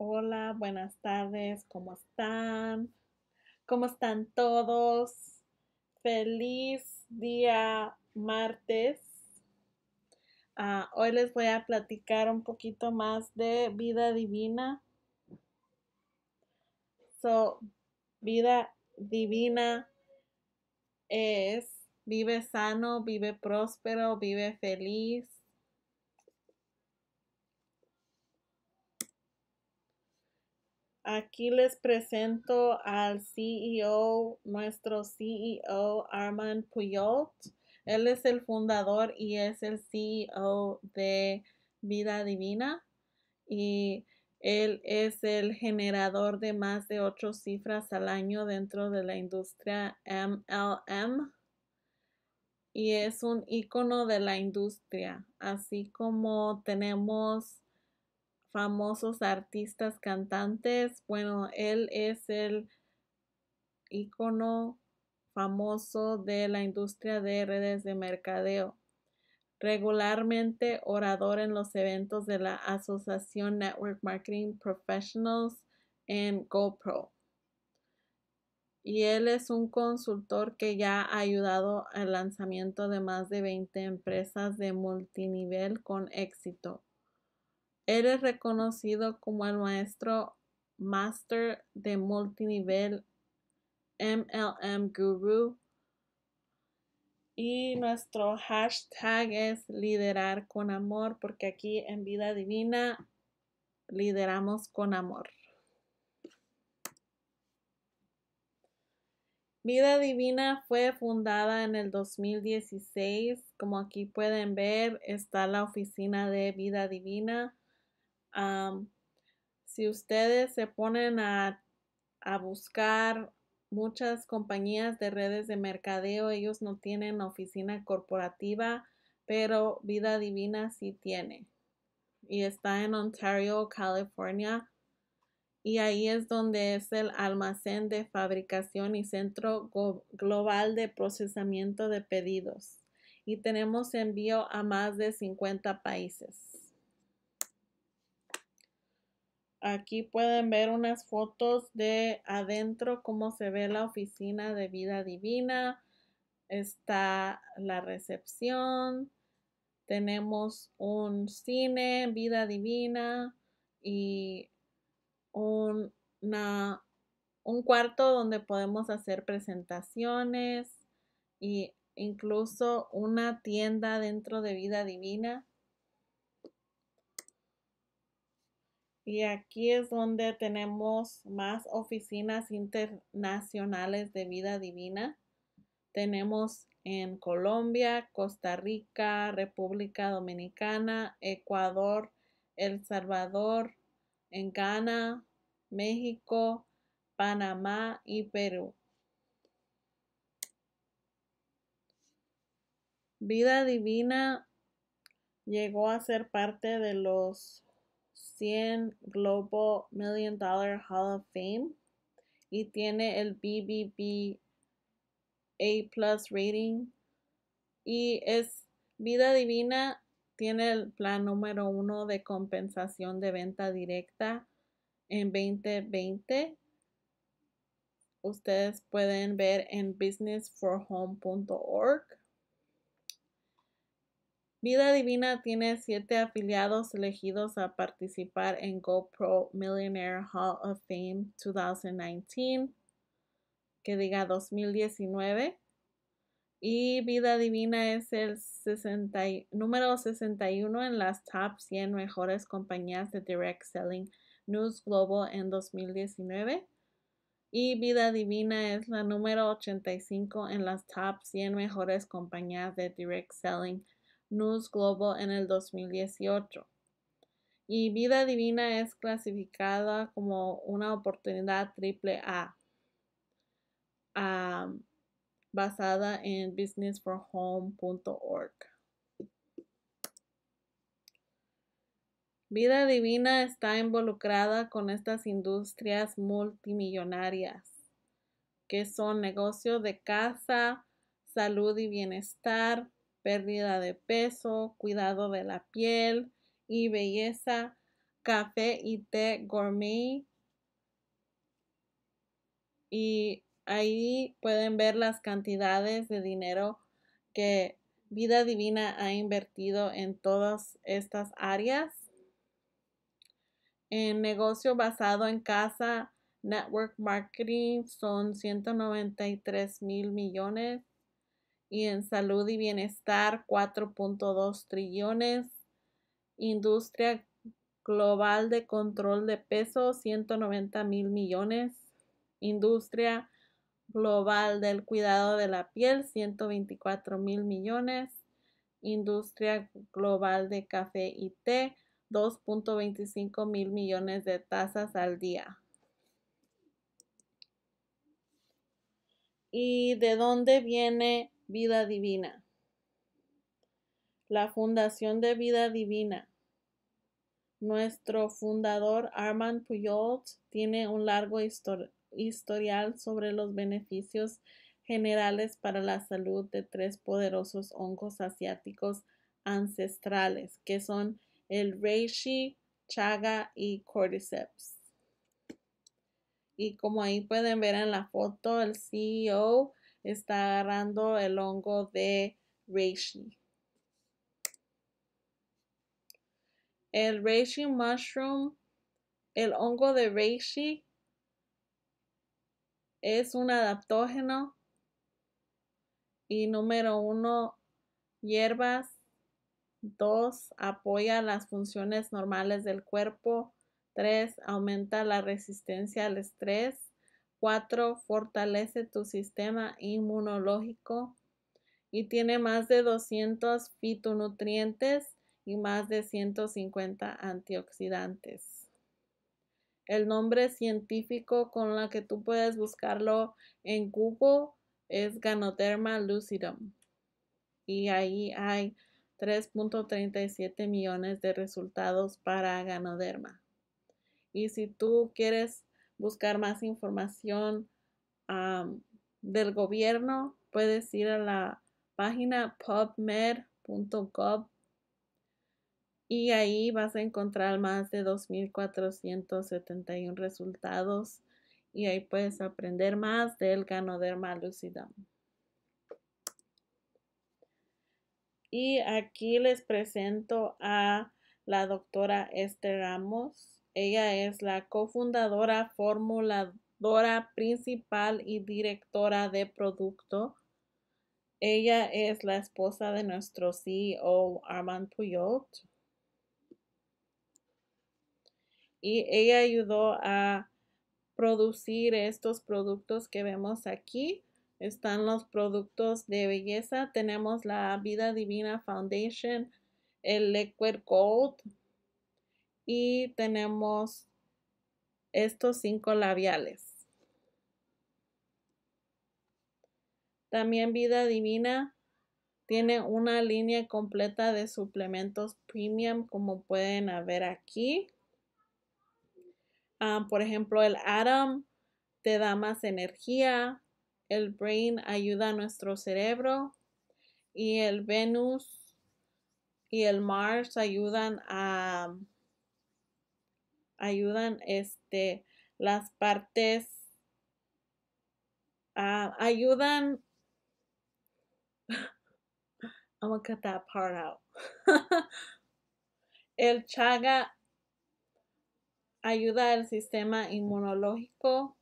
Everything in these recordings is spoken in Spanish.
Hola, buenas tardes, ¿cómo están? ¿Cómo están todos? Feliz día martes. Ah, hoy les voy a platicar un poquito más de vida divina. So, vida divina es vive sano, vive próspero, vive feliz Aquí les presento al CEO, nuestro CEO Armand Puyol. Él es el fundador y es el CEO de Vida Divina y él es el generador de más de ocho cifras al año dentro de la industria MLM y es un icono de la industria, así como tenemos famosos artistas cantantes. Bueno, él es el ícono famoso de la industria de redes de mercadeo. Regularmente orador en los eventos de la Asociación Network Marketing Professionals en GoPro. Y él es un consultor que ya ha ayudado al lanzamiento de más de 20 empresas de multinivel con éxito. Él reconocido como el maestro master de multinivel MLM Guru. Y nuestro hashtag es liderar con amor, porque aquí en vida divina lideramos con amor. Vida Divina fue fundada en el 2016. Como aquí pueden ver, está la oficina de Vida Divina si ustedes se ponen a, a buscar muchas compañías de redes de mercadeo, ellos no tienen oficina corporativa, pero Vida Divina sí tiene. Y está en Ontario, California. Y ahí es donde es el almacén de fabricación y centro global de procesamiento de pedidos. Y tenemos envío a más de 50 países. Aquí pueden ver unas fotos de adentro, cómo se ve la oficina de vida divina. Está la recepción. Tenemos un cine, vida divina y un cuarto donde podemos hacer presentaciones y incluso una tienda dentro de vida divina Y aquí es donde tenemos más oficinas internacionales de vida divina. Tenemos en Colombia, Costa Rica, República Dominicana, Ecuador, El Salvador, en Ghana, México, Panamá y Perú. Vida Divina llegó a ser parte de los 100 Global Million Dollar Hall of Fame y tiene el BBB A Plus rating y es Vida Divina tiene el plan número uno de compensación de venta directa en 2020. Ustedes pueden ver en businessforhome.org Vida Divina tiene siete afiliados elegidos a participar en GoPro Millionaire Hall of Fame 2019, que diga 2019. Y Vida Divina es el 60, número 61 en las top 100 mejores compañías de direct selling News Global en 2019. Y Vida Divina es la número 85 en las top 100 mejores compañías de direct selling News Global en el 2018. Y Vida Divina es clasificada como una oportunidad triple A, basada en businessforhome.org. Vida Divina está involucrada con estas industrias multimillonarias, que son negocio de casa, salud y bienestar, pérdida de peso, cuidado de la piel y belleza, café y té gourmet. Y ahí pueden ver las cantidades de dinero que Vida Divina ha invertido en todas estas áreas. En negocio basado en casa, network marketing son 193 mil millones y en salud y bienestar 4.2 trillones, industria global de control de peso 190 mil millones, industria global del cuidado de la piel 124 mil millones, industria global de café y té 2.25 mil millones de tazas al día. ¿Y de dónde viene Vida Divina. La Fundación de Vida Divina. Nuestro fundador Armand Puyol tiene un largo historial sobre los beneficios generales para la salud de tres poderosos hongos asiáticos ancestrales, que son el reishi, chaga y cordyceps. Y como ahí pueden ver en la foto, el CEO está agarrando el hongo de reishi. El reishi mushroom, el hongo de reishi es un adaptógeno y número uno, hierbas. Dos, apoya las funciones normales del cuerpo. Tres, aumenta la resistencia al estrés. 4. Fortalece tu sistema inmunológico y tiene más de 200 fitonutrientes y más de 150 antioxidantes. El nombre científico con la que tú puedes buscarlo en Google es Ganoderma lucidum y ahí hay 3.37 millones de resultados para Ganoderma. Y si tú quieres buscar más información del gobierno, puedes ir a la página pubmed.gov y ahí vas a encontrar más de 2.471 resultados y ahí puedes aprender más del Ganoderma lucidum. Y aquí les presento a la doctora Esther Ramos. Ella es la cofundadora, formuladora principal y directora de producto. Ella es la esposa de nuestro CEO Armand Puyot. Y ella ayudó a producir estos productos que vemos aquí. Están los productos de belleza. Tenemos la Vida Divina Foundation, el Liquid Gold, y tenemos estos cinco labiales. También Vida Divina tiene una línea completa de suplementos premium como pueden ver aquí. Ah, por ejemplo, el Adam te da más energía, el Brain ayuda a nuestro cerebro y el Venus y el Mars ayudan a ayudan este, las partes, ah, ayudan, I'm cut that part out. el chaga ayuda al sistema inmunológico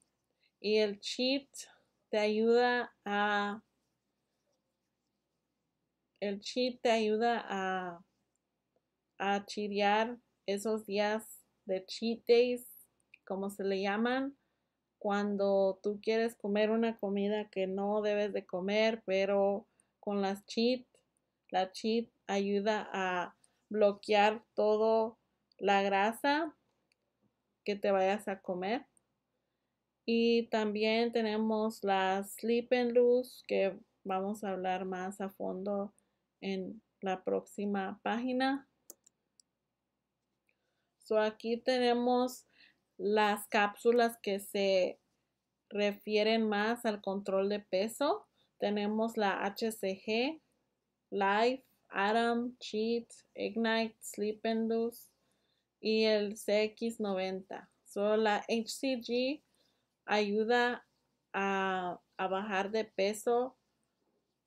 y el cheat te ayuda a el cheat te ayuda a a esos días The cheat days, como se le llaman, cuando tú quieres comer una comida que no debes de comer, pero con las cheat, la cheat ayuda a bloquear toda la grasa que te vayas a comer. Y también tenemos la sleep and loose que vamos a hablar más a fondo en la próxima página. So aquí tenemos las cápsulas que se refieren más al control de peso. Tenemos la HCG, Life, Adam, Cheat, Ignite, Sleep y el CX90. So la HCG ayuda a, a bajar de peso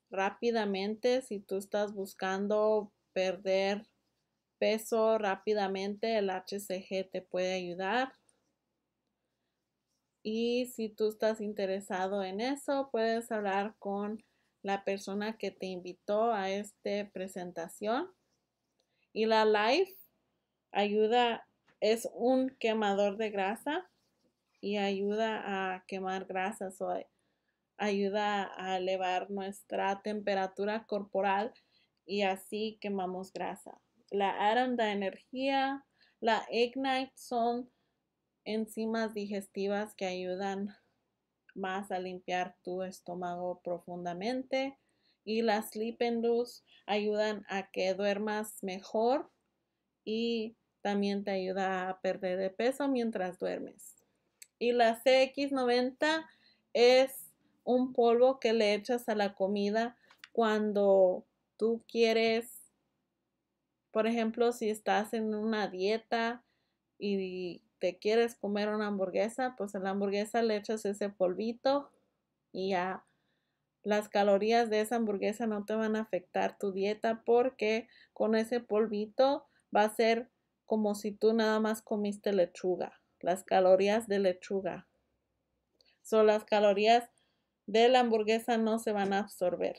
rápidamente si tú estás buscando perder peso rápidamente, el HCG te puede ayudar. Y si tú estás interesado en eso, puedes hablar con la persona que te invitó a esta presentación. Y la live ayuda, es un quemador de grasa y ayuda a quemar grasas o ayuda a elevar nuestra temperatura corporal y así quemamos grasa. La aranda da energía. La Ignite son enzimas digestivas que ayudan más a limpiar tu estómago profundamente. Y las Sleep Induce ayudan a que duermas mejor y también te ayuda a perder de peso mientras duermes. Y la CX90 es un polvo que le echas a la comida cuando tú quieres por ejemplo, si estás en una dieta y te quieres comer una hamburguesa, pues en la hamburguesa le echas ese polvito y ya las calorías de esa hamburguesa no te van a afectar tu dieta porque con ese polvito va a ser como si tú nada más comiste lechuga, las calorías de lechuga. Son las calorías de la hamburguesa no se van a absorber.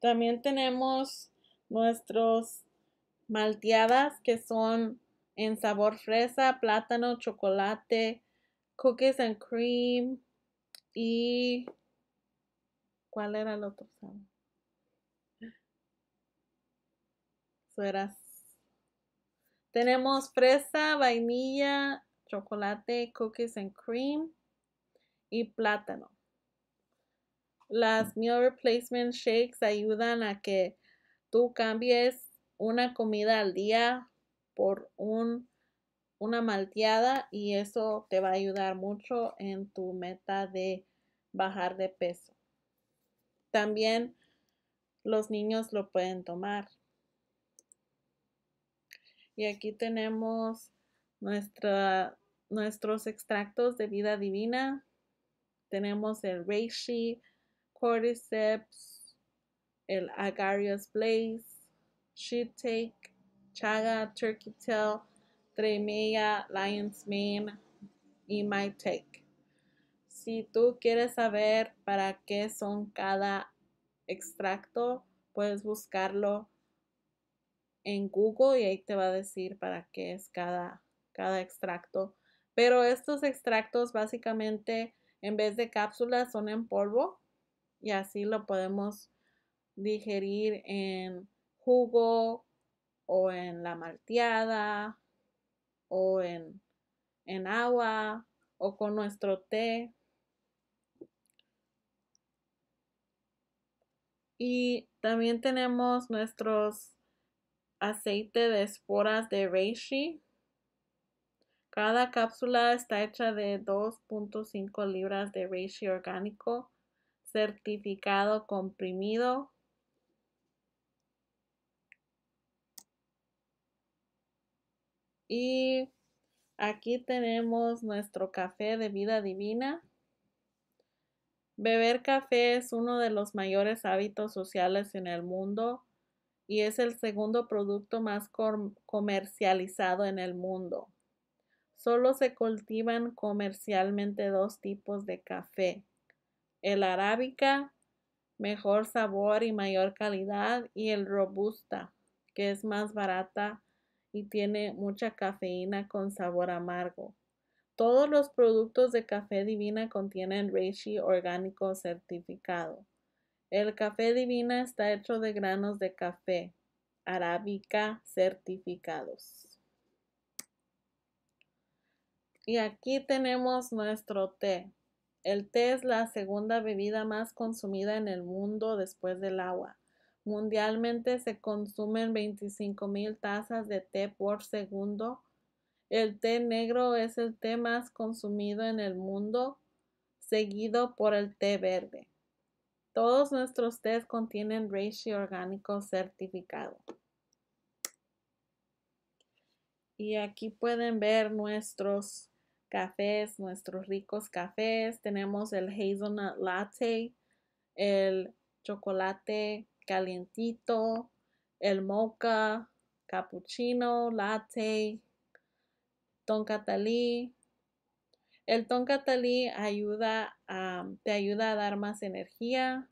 También tenemos nuestros malteadas que son en sabor fresa, plátano, chocolate, cookies and cream y ¿cuál era el otro sabor? Sueras. Tenemos fresa, vainilla, chocolate, cookies and cream y plátano. Las meal replacement shakes ayudan a que tú cambies una comida al día por una malteada y eso te va a ayudar mucho en tu meta de bajar de peso. También los niños lo pueden tomar. Y aquí tenemos nuestros extractos de vida divina. Tenemos el reishi, cordyceps, el agarius blaze, Take, chaga, turkey tail, tremella, lion's mane y Take. Si tú quieres saber para qué son cada extracto, puedes buscarlo en Google y ahí te va a decir para qué es cada, cada extracto. Pero estos extractos básicamente en vez de cápsulas son en polvo y así lo podemos digerir en jugo o en la malteada o en, agua o con nuestro té. Y también tenemos nuestros aceite de esporas de reishi. Cada cápsula está hecha de 2.5 libras de reishi orgánico certificado comprimido. Y aquí tenemos nuestro café de vida divina. Beber café es uno de los mayores hábitos sociales en el mundo y es el segundo producto más comercializado en el mundo. Solo se cultivan comercialmente dos tipos de café, el arábica, mejor sabor y mayor calidad, y el robusta, que es más barata y tiene mucha cafeína con sabor amargo. Todos los productos de Café Divina contienen reishi orgánico certificado. El café divina está hecho de granos de café arábica certificados. Y aquí tenemos nuestro té. El té es la segunda bebida más consumida en el mundo después del agua. Mundialmente se consumen 25.000 tazas de té por segundo. El té negro es el té más consumido en el mundo, seguido por el té verde. Todos nuestros tés contienen reishi orgánico certificado. Y aquí pueden ver nuestros cafés, nuestros ricos cafés. Tenemos el hazelnut latte, el chocolate calientito, el mocha, cappuccino, latte, toncatali. El tonkatali ayuda a, te ayuda a dar más energía.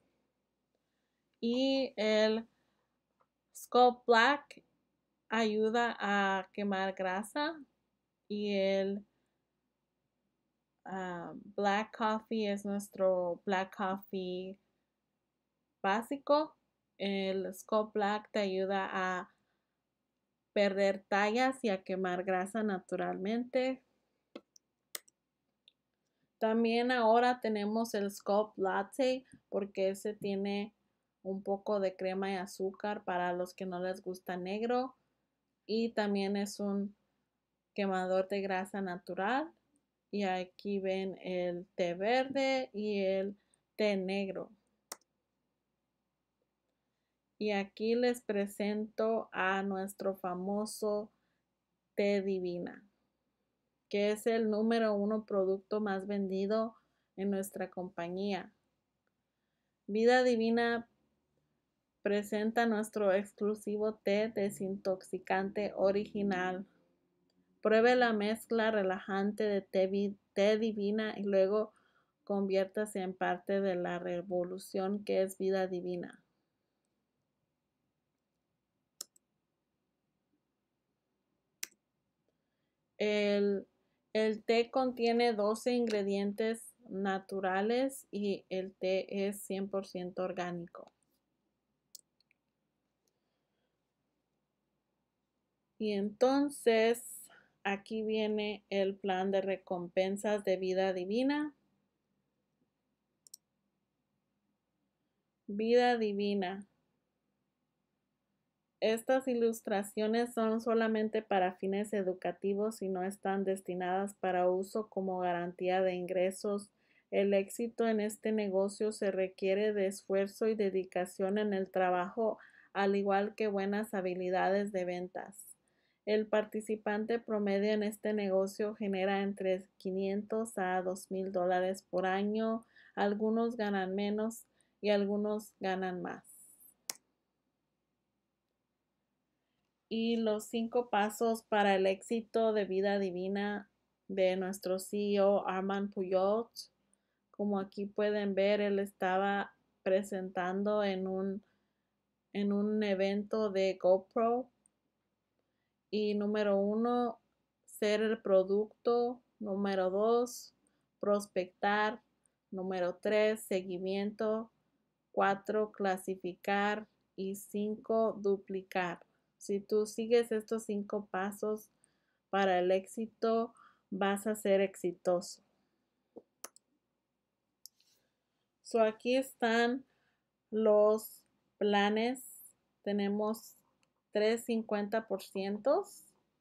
Y el Skull Black ayuda a quemar grasa. Y el Ah, black coffee es nuestro black coffee básico. El Scope Black te ayuda a perder tallas y a quemar grasa naturalmente. También ahora tenemos el Scope Latte porque ese tiene un poco de crema y azúcar para los que no les gusta negro y también es un quemador de grasa natural y aquí ven el té verde y el té negro. Y aquí les presento a nuestro famoso té divina, que es el número uno producto más vendido en nuestra compañía. Vida Divina presenta nuestro exclusivo té desintoxicante original Pruebe la mezcla relajante de té, divina y luego conviértase en parte de la revolución que es vida divina. El, el, té contiene 12 ingredientes naturales y el té es 100% orgánico. Y entonces aquí viene el plan de recompensas de vida divina. Vida divina. Estas ilustraciones son solamente para fines educativos y no están destinadas para uso como garantía de ingresos. El éxito en este negocio se requiere de esfuerzo y dedicación en el trabajo, al igual que buenas habilidades de ventas. El participante promedio en este negocio genera entre 500 a 2.000 dólares por año. Algunos ganan menos y algunos ganan más. Y los cinco pasos para el éxito de vida divina de nuestro CEO Armand Puyot. Como aquí pueden ver, él estaba presentando en un, en un evento de GoPro y número uno, ser el producto. Número dos, prospectar. Número tres, seguimiento. Cuatro, clasificar. Y cinco, duplicar. Si tú sigues estos cinco pasos para el éxito, vas a ser exitoso. So aquí están los planes. Tenemos tres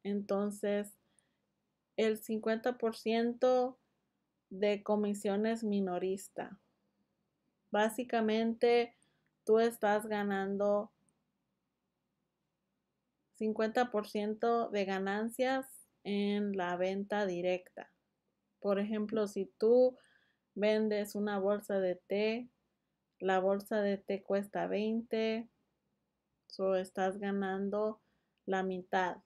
Entonces, el 50% de comisiones minorista. Básicamente, tú estás ganando 50% de ganancias en la venta directa. Por ejemplo, si tú vendes una bolsa de té, la bolsa de té cuesta 20, Solo estás ganando la mitad.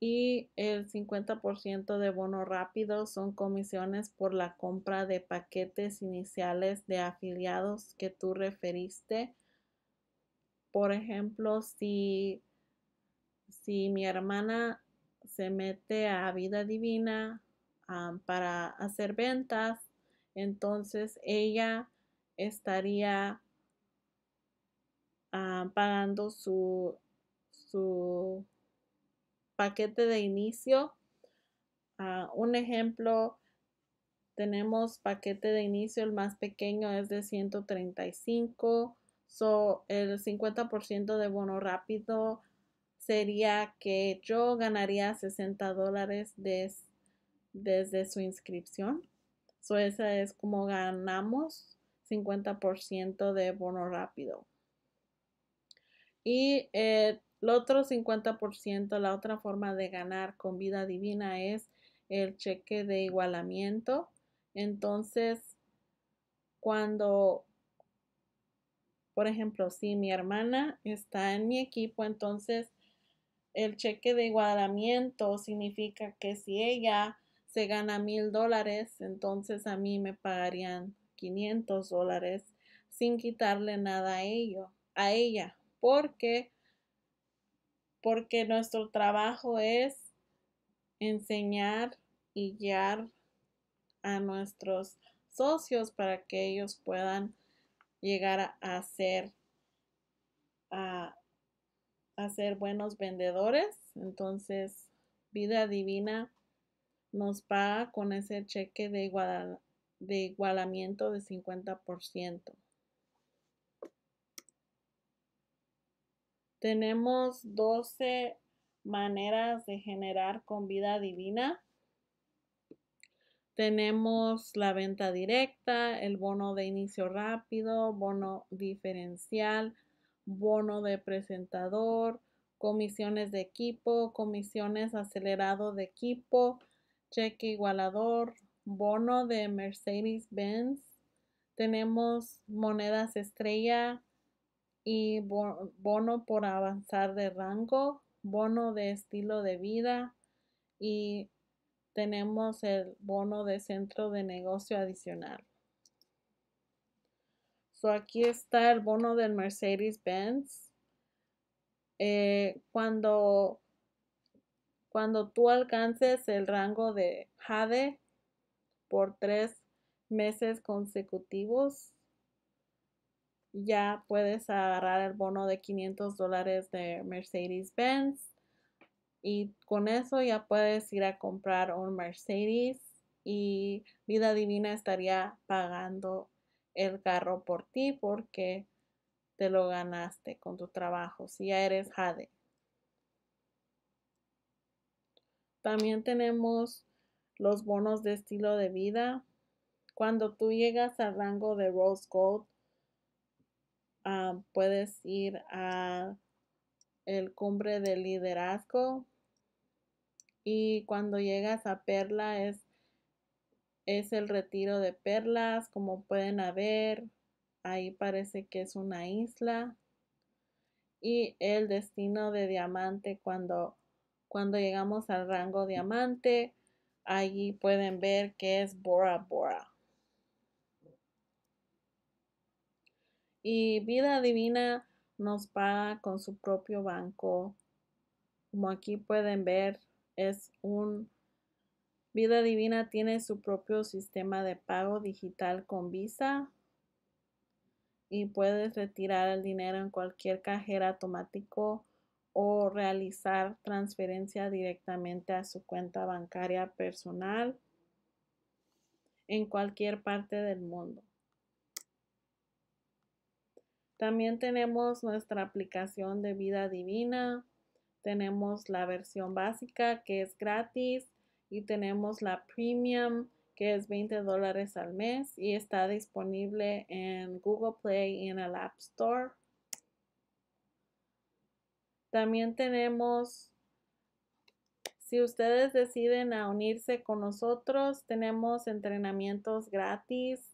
Y el 50% de bono rápido son comisiones por la compra de paquetes iniciales de afiliados que tú referiste. Por ejemplo, si, si mi hermana se mete a vida divina ah, para hacer ventas, entonces ella estaría Ah, pagando su, su paquete de inicio. Ah, un ejemplo, tenemos paquete de inicio, el más pequeño es de 135, so el 50% de bono rápido sería que yo ganaría 60 dólares desde su inscripción. So esa es como ganamos 50% de bono rápido. Y el eh, otro 50%, la otra forma de ganar con vida divina es el cheque de igualamiento. Entonces, cuando, por ejemplo, si mi hermana está en mi equipo, entonces el cheque de igualamiento significa que si ella se gana mil dólares, entonces a mí me pagarían 500 dólares sin quitarle nada a, ello, a ella porque, porque nuestro trabajo es enseñar y guiar a nuestros socios para que ellos puedan llegar a ser, a, buenos vendedores. Entonces, vida divina nos paga con ese cheque de, de igualamiento de 50%. Tenemos 12 maneras de generar con vida divina. Tenemos la venta directa, el bono de inicio rápido, bono diferencial, bono de presentador, comisiones de equipo, comisiones acelerado de equipo, cheque igualador, bono de Mercedes-Benz. Tenemos monedas estrella, y bono por avanzar de rango, bono de estilo de vida y tenemos el bono de centro de negocio adicional. So aquí está el bono del Mercedes-Benz. Eh, cuando, cuando tú alcances el rango de JADE por tres meses consecutivos, ya puedes agarrar el bono de 500 dólares de Mercedes-Benz y con eso ya puedes ir a comprar un Mercedes y Vida Divina estaría pagando el carro por ti porque te lo ganaste con tu trabajo, si ya eres Jade. También tenemos los bonos de estilo de vida. Cuando tú llegas al rango de Rose Gold, Ah, puedes ir a el cumbre de liderazgo y cuando llegas a Perla es, es el retiro de perlas, como pueden ver. Ahí parece que es una isla. Y el destino de diamante cuando, cuando llegamos al rango diamante. Allí pueden ver que es Bora Bora. Y vida divina nos paga con su propio banco. Como aquí pueden ver, es un Vida Divina tiene su propio sistema de pago digital con Visa y puedes retirar el dinero en cualquier cajero automático o realizar transferencia directamente a su cuenta bancaria personal en cualquier parte del mundo. También tenemos nuestra aplicación de vida divina, tenemos la versión básica que es gratis y tenemos la premium que es 20 al mes y está disponible en Google Play y en el App Store. También tenemos, si ustedes deciden a unirse con nosotros, tenemos entrenamientos gratis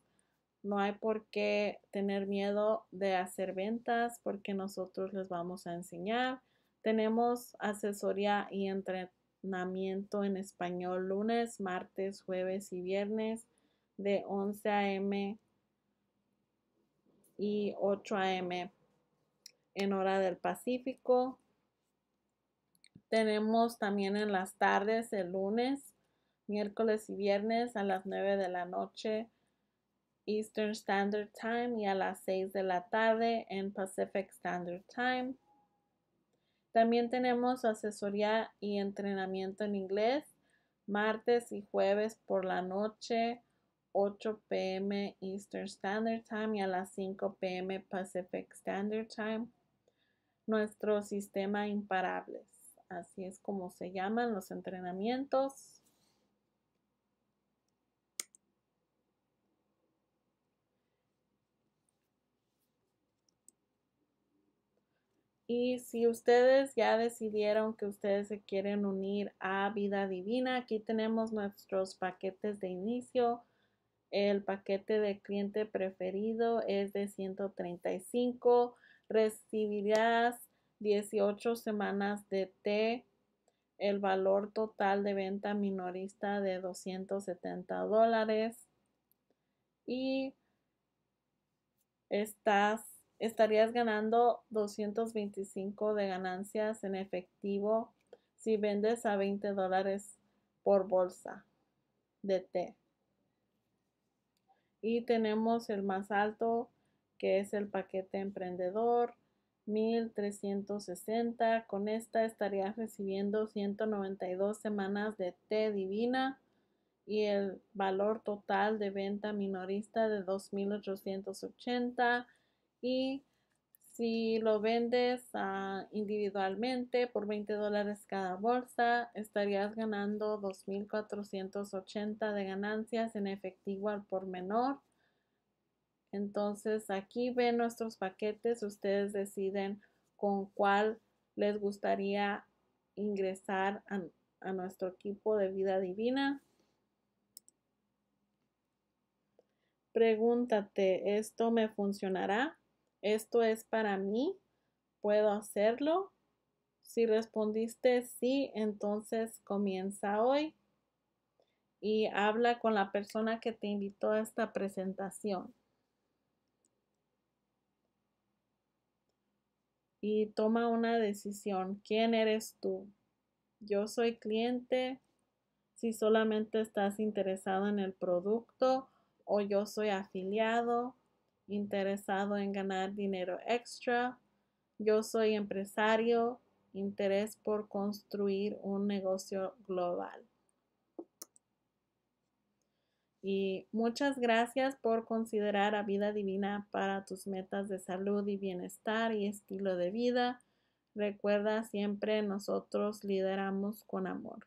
no hay por qué tener miedo de hacer ventas porque nosotros les vamos a enseñar. Tenemos asesoría y entrenamiento en español lunes, martes, jueves y viernes de 11 a.m. y 8 a.m. en hora del Pacífico. Tenemos también en las tardes el lunes, miércoles y viernes a las 9 de la noche Eastern Standard Time y a las 6 de la tarde en Pacific Standard Time. También tenemos asesoría y entrenamiento en inglés martes y jueves por la noche 8 p.m. Eastern Standard Time y a las 5 p.m. Pacific Standard Time. Nuestro sistema imparables. Así es como se llaman los entrenamientos. Y si ustedes ya decidieron que ustedes se quieren unir a Vida Divina, aquí tenemos nuestros paquetes de inicio. El paquete de cliente preferido es de 135. Recibirás 18 semanas de té. El valor total de venta minorista de 270 dólares. Y estás estarías ganando 225 de ganancias en efectivo si vendes a 20 dólares por bolsa de té. Y tenemos el más alto, que es el paquete emprendedor, 1360. Con esta estarías recibiendo 192 semanas de té divina y el valor total de venta minorista de 2880 y si lo vendes ah, individualmente por 20 dólares cada bolsa, estarías ganando 2.480 de ganancias en efectivo al por menor. Entonces aquí ven nuestros paquetes, ustedes deciden con cuál les gustaría ingresar a nuestro equipo de vida divina. Pregúntate, ¿esto me funcionará? esto es para mí, puedo hacerlo. Si respondiste sí, entonces comienza hoy y habla con la persona que te invitó a esta presentación. Y toma una decisión. ¿Quién eres tú? Yo soy cliente. Si solamente estás interesado en el producto o yo soy afiliado interesado en ganar dinero extra. Yo soy empresario, interés por construir un negocio global. Y muchas gracias por considerar a Vida Divina para tus metas de salud y bienestar y estilo de vida. Recuerda siempre, nosotros lideramos con amor.